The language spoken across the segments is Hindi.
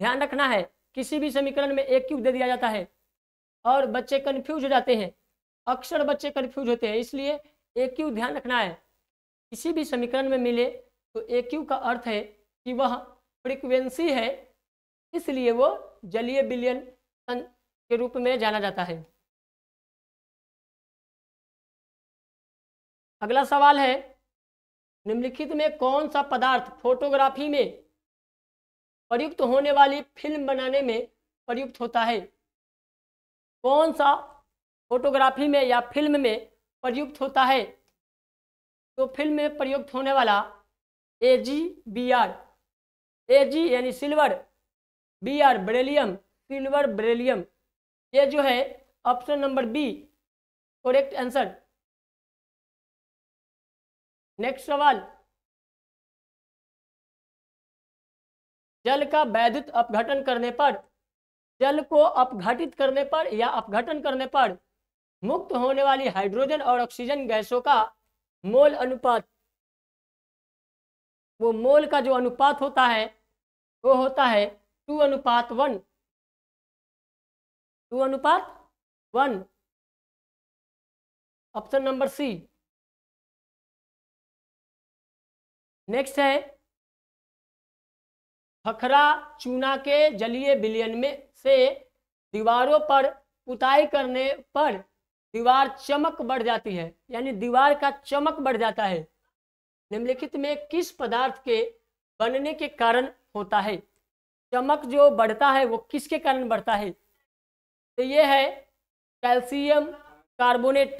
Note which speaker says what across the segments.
Speaker 1: ध्यान रखना है किसी भी समीकरण में एक क्यूब दे दिया जाता है और बच्चे कन्फ्यूज हो जाते हैं अक्सर बच्चे कन्फ्यूज होते हैं इसलिए एक क्यूब ध्यान रखना है किसी भी समीकरण में मिले तो एक क्यूब का अर्थ है कि वह फ्रिक्वेंसी है इसलिए वो जलीय बिलियन के रूप में जाना जाता है
Speaker 2: अगला सवाल है
Speaker 1: निम्नलिखित में कौन सा पदार्थ फोटोग्राफी में प्रयुक्त होने वाली फिल्म बनाने में प्रयुक्त होता है कौन सा फोटोग्राफी में या फिल्म में प्रयुक्त होता है तो फिल्म में प्रयुक्त होने वाला ए G B are A G यानी सिल्वर बी आर ब्रेलियम सिल्वर ब्रेलियम ये जो है option
Speaker 2: number B correct answer next सवाल जल का
Speaker 1: वैधित अपघटन करने पर जल को अपघटित करने पर या अपघटन करने पर मुक्त होने वाली हाइड्रोजन और ऑक्सीजन गैसों का मोल अनुपात वो मोल का जो अनुपात होता है वो होता है
Speaker 2: टू अनुपात वन टू अनुपात one option number C
Speaker 1: next है खखरा चूना के जलीय विलयन में से दीवारों पर पुताई करने पर दीवार चमक बढ़ जाती है यानी दीवार का चमक बढ़ जाता है निम्नलिखित में किस पदार्थ के बनने के कारण होता है चमक जो बढ़ता है वो किसके कारण बढ़ता है तो ये है कैल्शियम कार्बोनेट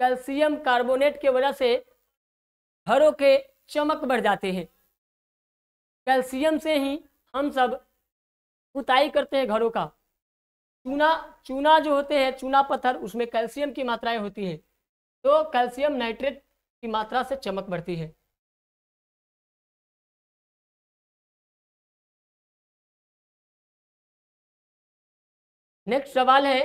Speaker 1: कैल्शियम कार्बोनेट के वजह से घरों के चमक बढ़ जाते हैं कैल्शियम से ही हम सब पुताई करते हैं घरों का चूना चूना जो होते हैं चूना पत्थर उसमें कैल्शियम की मात्राएं होती है तो कैल्शियम नाइट्रेट की मात्रा से चमक बढ़ती है नेक्स्ट सवाल है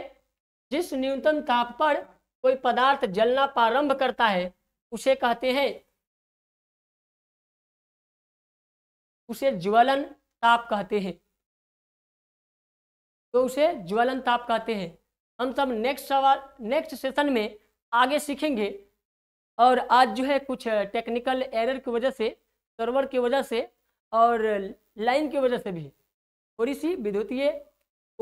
Speaker 1: जिस न्यूनतम ताप पर कोई पदार्थ जलना प्रारंभ करता है उसे कहते हैं उसे ज्वलन ताप कहते हैं तो उसे ज्वलन ताप कहते हैं हम सब नेक्स्ट सवाल नेक्स्ट सेशन में आगे सीखेंगे और आज जो है कुछ टेक्निकल एरर की वजह से सर्वर की वजह से और लाइन की वजह से भी थोड़ी सी विद्युतीय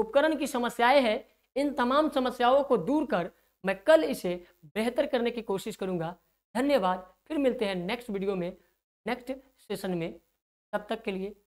Speaker 1: उपकरण की समस्याएं हैं इन तमाम समस्याओं को दूर कर मैं कल इसे बेहतर करने की कोशिश करूंगा धन्यवाद फिर मिलते हैं नेक्स्ट वीडियो में नेक्स्ट सेशन में तब तक के लिए